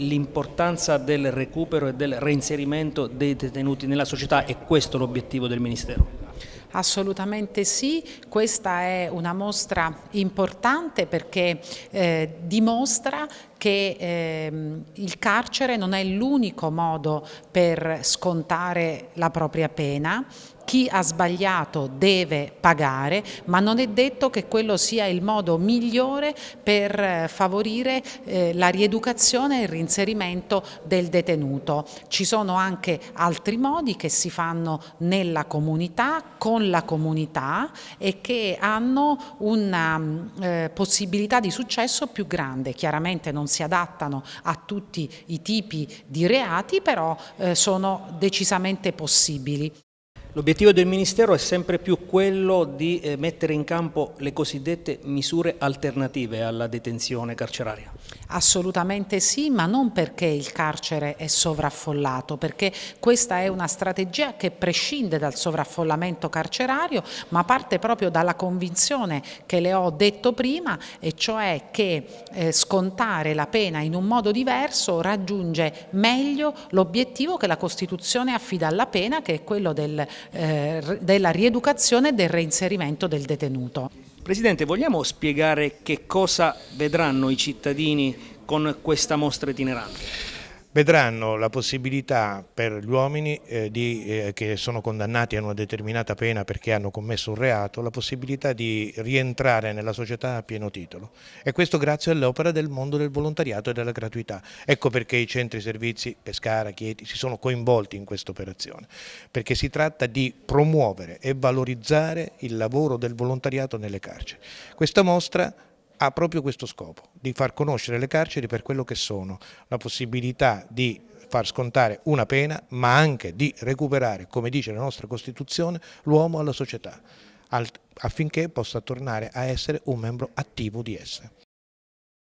l'importanza del recupero e del reinserimento dei detenuti nella società è questo l'obiettivo del Ministero? Assolutamente sì, questa è una mostra importante perché eh, dimostra che ehm, il carcere non è l'unico modo per scontare la propria pena, chi ha sbagliato deve pagare, ma non è detto che quello sia il modo migliore per eh, favorire eh, la rieducazione e il rinserimento del detenuto. Ci sono anche altri modi che si fanno nella comunità, con la comunità e che hanno una mm, eh, possibilità di successo più grande. Chiaramente non si adattano a tutti i tipi di reati, però eh, sono decisamente possibili. L'obiettivo del Ministero è sempre più quello di eh, mettere in campo le cosiddette misure alternative alla detenzione carceraria. Assolutamente sì, ma non perché il carcere è sovraffollato, perché questa è una strategia che prescinde dal sovraffollamento carcerario, ma parte proprio dalla convinzione che le ho detto prima, e cioè che eh, scontare la pena in un modo diverso raggiunge meglio l'obiettivo che la Costituzione affida alla pena, che è quello del eh, della rieducazione e del reinserimento del detenuto. Presidente, vogliamo spiegare che cosa vedranno i cittadini con questa mostra itinerante? vedranno la possibilità per gli uomini eh, di, eh, che sono condannati a una determinata pena perché hanno commesso un reato, la possibilità di rientrare nella società a pieno titolo e questo grazie all'opera del mondo del volontariato e della gratuità. Ecco perché i centri servizi Pescara, Chieti si sono coinvolti in questa operazione, perché si tratta di promuovere e valorizzare il lavoro del volontariato nelle carceri. Questa mostra ha proprio questo scopo, di far conoscere le carceri per quello che sono, la possibilità di far scontare una pena, ma anche di recuperare, come dice la nostra Costituzione, l'uomo alla società, affinché possa tornare a essere un membro attivo di essa.